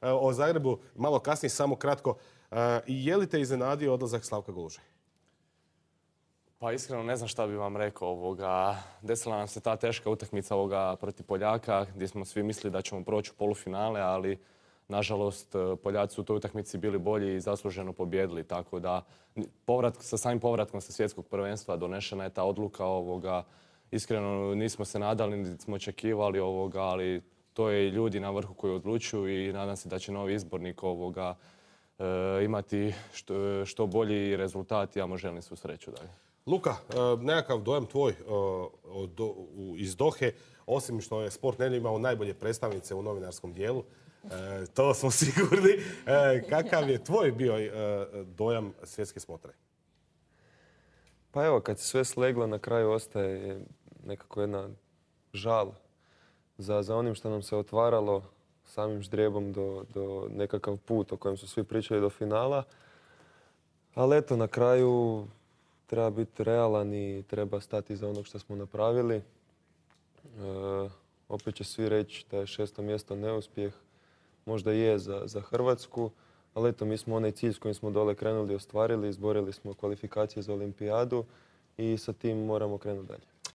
O Zagrebu malo kasnije, samo kratko. E, je li te iznenadio odlazak Slavka Goluža? Pa iskreno ne znam šta bi vam rekao. Ovoga. Desila nam se ta teška utakmica ovoga protiv Poljaka gdje smo svi mislili da ćemo proći u polufinale, ali nažalost e, Poljaci su u toj utakmici bili bolji i zasluženo pobjedili. Tako da povrat, sa samim povratkom sa svjetskog prvenstva donešena je ta odluka ovoga. Iskreno nismo se nadali, niti smo očekivali ovoga, ali to je ljudi na vrhu koji odlučuju i nadam se da će novi izbornik ovoga e, imati što, bolji rezultat. Ja mu želim svu sreću dalje. Luka, e, nekakav dojam tvoj e, iz Dohe, osim što je sport ne imao najbolje predstavnice u novinarskom dijelu, to smo sigurni. Kakav je tvoj bio dojam svjetske smotre? Pa evo, kad se sve sleglo, na kraju ostaje nekako jedna žal za, za onim što nam se otvaralo samim ždrijebom do, do nekakav put o kojem su svi pričali do finala. Ali eto, na kraju treba biti realan i treba stati za onog što smo napravili. E, opet će svi reći da je šesto mjesto neuspjeh. Možda je za, za Hrvatsku, ali eto, mi smo onaj cilj s kojim smo dole krenuli ostvarili, izborili smo kvalifikacije za olimpijadu i sa tim moramo krenuti dalje.